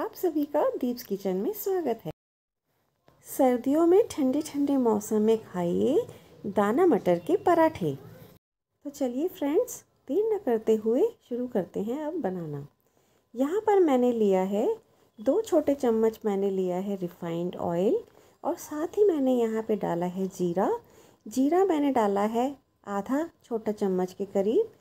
आप सभी का दीप्स किचन में स्वागत है सर्दियों में ठंडे ठंडे मौसम में खाइए दाना मटर के पराठे तो चलिए फ्रेंड्स देर न करते हुए शुरू करते हैं अब बनाना यहाँ पर मैंने लिया है दो छोटे चम्मच मैंने लिया है रिफाइंड ऑयल और साथ ही मैंने यहाँ पे डाला है जीरा जीरा मैंने डाला है आधा छोटा चम्मच के करीब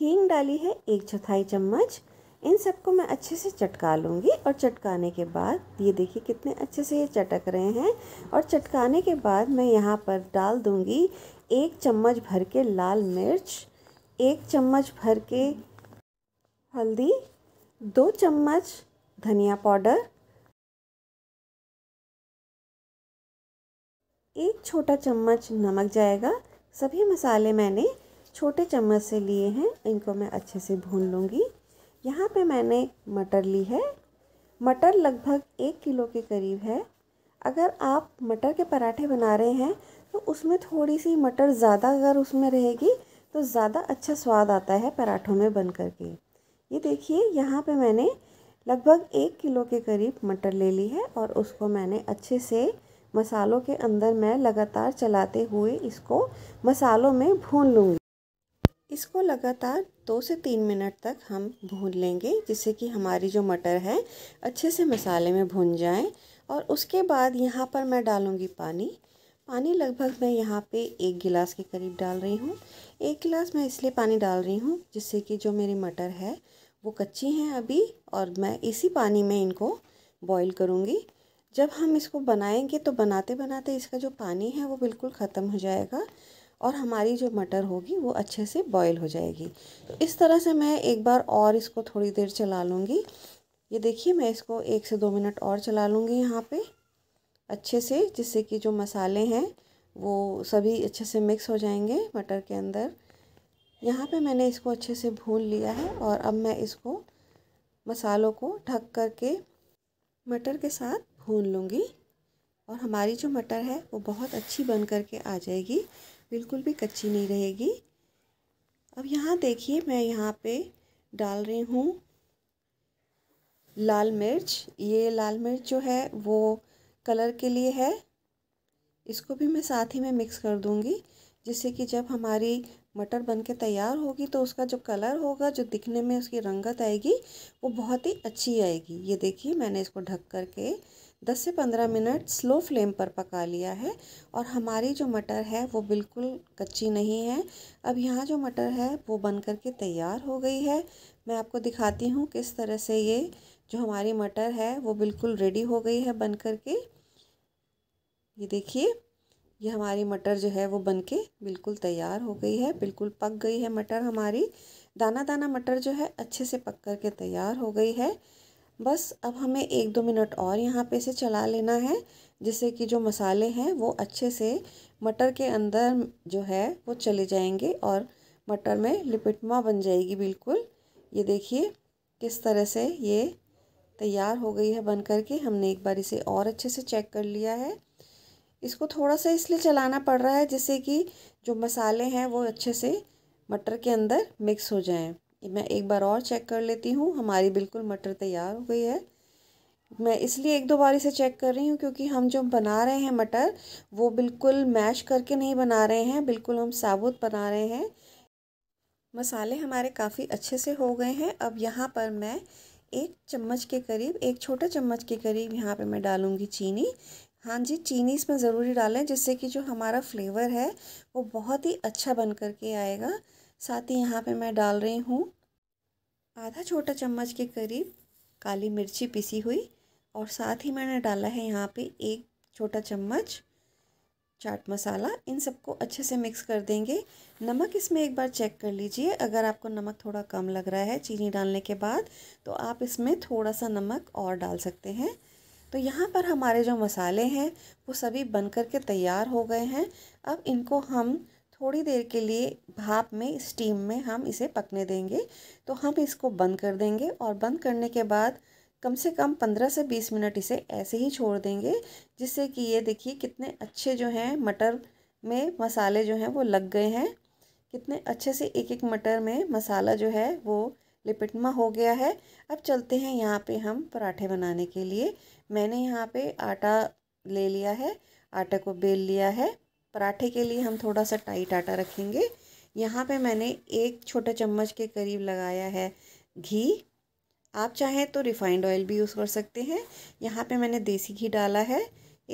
हींग डाली है एक चौथाई चम्मच इन सबको मैं अच्छे से चटका लूँगी और चटकाने के बाद ये देखिए कितने अच्छे से ये चटक रहे हैं और चटकाने के बाद मैं यहाँ पर डाल दूँगी एक चम्मच भर के लाल मिर्च एक चम्मच भर के हल्दी दो चम्मच धनिया पाउडर एक छोटा चम्मच नमक जाएगा सभी मसाले मैंने छोटे चम्मच से लिए हैं इनको मैं अच्छे से भून लूँगी यहाँ पे मैंने मटर ली है मटर लगभग एक किलो के करीब है अगर आप मटर के पराठे बना रहे हैं तो उसमें थोड़ी सी मटर ज़्यादा अगर उसमें रहेगी तो ज़्यादा अच्छा स्वाद आता है पराठों में बन करके ये देखिए यहाँ पे मैंने लगभग एक किलो के करीब मटर ले ली है और उसको मैंने अच्छे से मसालों के अंदर मैं लगातार चलाते हुए इसको मसालों में भून लूँगी इसको लगातार दो से तीन मिनट तक हम भून लेंगे जिससे कि हमारी जो मटर है अच्छे से मसाले में भुन जाए और उसके बाद यहाँ पर मैं डालूँगी पानी पानी लगभग मैं यहाँ पे एक गिलास के करीब डाल रही हूँ एक गिलास मैं इसलिए पानी डाल रही हूँ जिससे कि जो मेरी मटर है वो कच्ची हैं अभी और मैं इसी पानी में इनको बॉईल करूँगी जब हम इसको बनाएंगे तो बनाते बनाते इसका जो पानी है वो बिल्कुल ख़त्म हो जाएगा और हमारी जो मटर होगी वो अच्छे से बॉयल हो जाएगी इस तरह से मैं एक बार और इसको थोड़ी देर चला लूँगी ये देखिए मैं इसको एक से दो मिनट और चला लूँगी यहाँ पे अच्छे से जिससे कि जो मसाले हैं वो सभी अच्छे से मिक्स हो जाएंगे मटर के अंदर यहाँ पे मैंने इसको अच्छे से भून लिया है और अब मैं इसको मसालों को ढक करके मटर के साथ भून लूँगी और हमारी जो मटर है वो बहुत अच्छी बन करके आ जाएगी बिल्कुल भी कच्ची नहीं रहेगी अब यहाँ देखिए मैं यहाँ पे डाल रही हूँ लाल मिर्च ये लाल मिर्च जो है वो कलर के लिए है इसको भी मैं साथ ही में मिक्स कर दूँगी जिससे कि जब हमारी मटर बन के तैयार होगी तो उसका जो कलर होगा जो दिखने में उसकी रंगत आएगी वो बहुत ही अच्छी आएगी ये देखिए मैंने इसको ढक करके 10 से 15 मिनट स्लो फ्लेम पर पका लिया है और हमारी जो मटर है वो बिल्कुल कच्ची नहीं है अब यहाँ जो मटर है वो बन कर के तैयार हो गई है मैं आपको दिखाती हूँ किस तरह से ये जो हमारी मटर है वो बिल्कुल रेडी हो गई है बन कर के ये देखिए ये हमारी मटर जो है वो बन के बिल्कुल तैयार हो गई है बिल्कुल पक गई है मटर हमारी दाना दाना मटर जो है अच्छे से पक कर के तैयार हो गई है बस अब हमें एक दो मिनट और यहाँ पे इसे चला लेना है जिससे कि जो मसाले हैं वो अच्छे से मटर के अंदर जो है वो चले जाएंगे और मटर में लिपिटमा बन जाएगी बिल्कुल ये देखिए किस तरह से ये तैयार हो गई है बन करके हमने एक बार इसे और अच्छे से चेक कर लिया है इसको थोड़ा सा इसलिए चलाना पड़ रहा है जिससे कि जो मसाले हैं वो अच्छे से मटर के अंदर मिक्स हो जाएँ मैं एक बार और चेक कर लेती हूँ हमारी बिल्कुल मटर तैयार हो गई है मैं इसलिए एक दो बार इसे चेक कर रही हूँ क्योंकि हम जो बना रहे हैं मटर वो बिल्कुल मैश करके नहीं बना रहे हैं बिल्कुल हम साबुत बना रहे हैं मसाले हमारे काफ़ी अच्छे से हो गए हैं अब यहाँ पर मैं एक चम्मच के करीब एक छोटा चम्मच के करीब यहाँ पे मैं डालूँगी चीनी हाँ जी चीनी इसमें ज़रूरी डालें जिससे कि जो हमारा फ्लेवर है वो बहुत ही अच्छा बन कर के आएगा साथ ही यहाँ पे मैं डाल रही हूँ आधा छोटा चम्मच के करीब काली मिर्ची पिसी हुई और साथ ही मैंने डाला है यहाँ पे एक छोटा चम्मच चाट मसाला इन सबको अच्छे से मिक्स कर देंगे नमक इसमें एक बार चेक कर लीजिए अगर आपको नमक थोड़ा कम लग रहा है चीनी डालने के बाद तो आप इसमें थोड़ा सा नमक और डाल सकते हैं तो यहाँ पर हमारे जो मसाले हैं वो सभी बन कर के तैयार हो गए हैं अब इनको हम थोड़ी देर के लिए भाप में स्टीम में हम इसे पकने देंगे तो हम इसको बंद कर देंगे और बंद करने के बाद कम से कम पंद्रह से बीस मिनट इसे ऐसे ही छोड़ देंगे जिससे कि ये देखिए कितने अच्छे जो हैं मटर में मसाले जो हैं वो लग गए हैं कितने अच्छे से एक एक मटर में मसाला जो है वो लिपिटमा हो गया है अब चलते हैं यहाँ पे हम पराठे बनाने के लिए मैंने यहाँ पे आटा ले लिया है आटा को बेल लिया है पराठे के लिए हम थोड़ा सा टाइट आटा रखेंगे यहाँ पे मैंने एक छोटा चम्मच के करीब लगाया है घी आप चाहें तो रिफ़ाइंड ऑयल भी यूज़ कर सकते हैं यहाँ पे मैंने देसी घी डाला है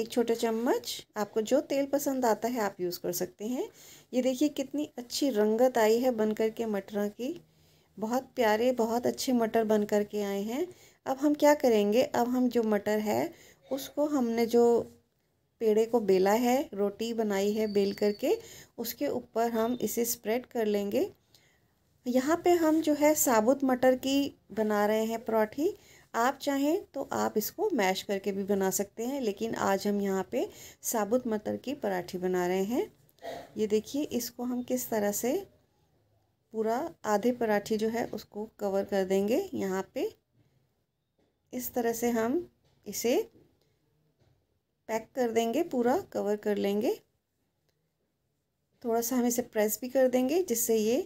एक छोटा चम्मच आपको जो तेल पसंद आता है आप यूज़ कर सकते हैं ये देखिए कितनी अच्छी रंगत आई है बन कर के मटरों की बहुत प्यारे बहुत अच्छे मटर बन कर के आए हैं अब हम क्या करेंगे अब हम जो मटर है उसको हमने जो पेड़े को बेला है रोटी बनाई है बेल करके उसके ऊपर हम इसे स्प्रेड कर लेंगे यहाँ पे हम जो है साबुत मटर की बना रहे हैं पराठी आप चाहें तो आप इसको मैश करके भी बना सकते हैं लेकिन आज हम यहाँ पे साबुत मटर की पराठी बना रहे हैं ये देखिए इसको हम किस तरह से पूरा आधे पराठी जो है उसको कवर कर देंगे यहाँ पे इस तरह से हम इसे पैक कर देंगे पूरा कवर कर लेंगे थोड़ा सा हम इसे प्रेस भी कर देंगे जिससे ये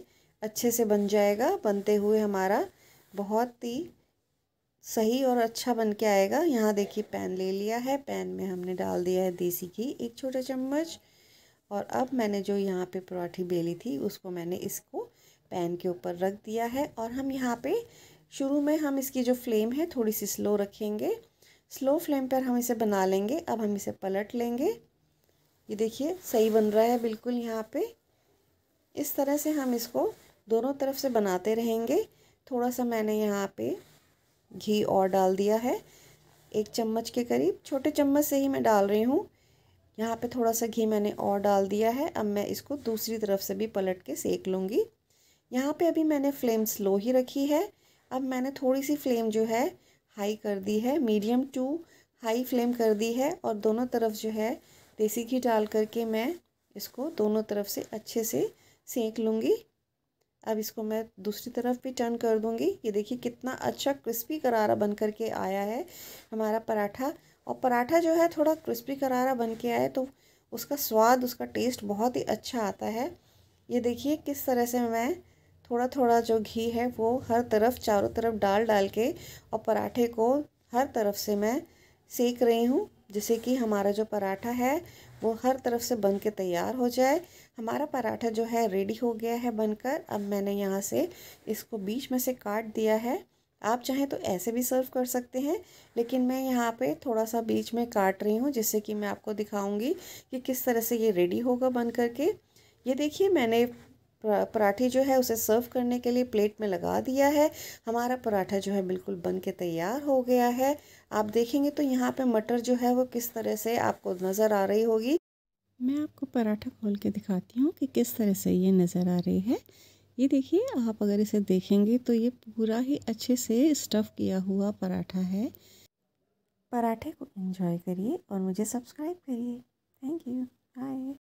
अच्छे से बन जाएगा बनते हुए हमारा बहुत ही सही और अच्छा बन के आएगा यहाँ देखिए पैन ले लिया है पैन में हमने डाल दिया है देसी घी एक छोटा चम्मच और अब मैंने जो यहाँ पे पराठी बेली थी उसको मैंने इसको पैन के ऊपर रख दिया है और हम यहाँ पे शुरू में हम इसकी जो फ्लेम है थोड़ी सी स्लो रखेंगे स्लो फ्लेम पर हम इसे बना लेंगे अब हम इसे पलट लेंगे ये देखिए सही बन रहा है बिल्कुल यहाँ पे इस तरह से हम इसको दोनों तरफ से बनाते रहेंगे थोड़ा सा मैंने यहाँ पे घी और डाल दिया है एक चम्मच के करीब छोटे चम्मच से ही मैं डाल रही हूँ यहाँ पे थोड़ा सा घी मैंने और डाल दिया है अब मैं इसको दूसरी तरफ से भी पलट के सेक लूँगी यहाँ पे अभी मैंने फ्लेम स्लो ही रखी है अब मैंने थोड़ी सी फ्लेम जो है हाई कर दी है मीडियम टू हाई फ्लेम कर दी है और दोनों तरफ जो है देसी घी डाल करके मैं इसको दोनों तरफ से अच्छे से सेंक लूँगी अब इसको मैं दूसरी तरफ भी टर्न कर दूँगी ये देखिए कितना अच्छा क्रिस्पी करारा बन कर के आया है हमारा पराठा और पराठा जो है थोड़ा क्रिस्पी करारा बन के आए तो उसका स्वाद उसका टेस्ट बहुत ही अच्छा आता है ये देखिए किस तरह से मैं थोड़ा थोड़ा जो घी है वो हर तरफ चारों तरफ डाल डाल के और पराठे को हर तरफ से मैं सेक रही हूँ जिससे कि हमारा जो पराठा है वो हर तरफ से बन के तैयार हो जाए हमारा पराठा जो है रेडी हो गया है बनकर अब मैंने यहाँ से इसको बीच में से काट दिया है आप चाहें तो ऐसे भी सर्व कर सकते हैं लेकिन मैं यहाँ पे थोड़ा सा बीच में काट रही हूँ जिससे कि मैं आपको दिखाऊंगी कि किस तरह से ये रेडी होगा बन करके ये देखिए मैंने पराठे जो है उसे सर्व करने के लिए प्लेट में लगा दिया है हमारा पराठा जो है बिल्कुल बन के तैयार हो गया है आप देखेंगे तो यहाँ पे मटर जो है वो किस तरह से आपको नज़र आ रही होगी मैं आपको पराठा खोल के दिखाती हूँ कि किस तरह से ये नज़र आ रही है ये देखिए आप अगर इसे देखेंगे तो ये पूरा ही अच्छे से स्टफ़ किया हुआ पराठा है पराठे को इन्जॉय करिए और मुझे सब्सक्राइब करिए थैंक यू बाय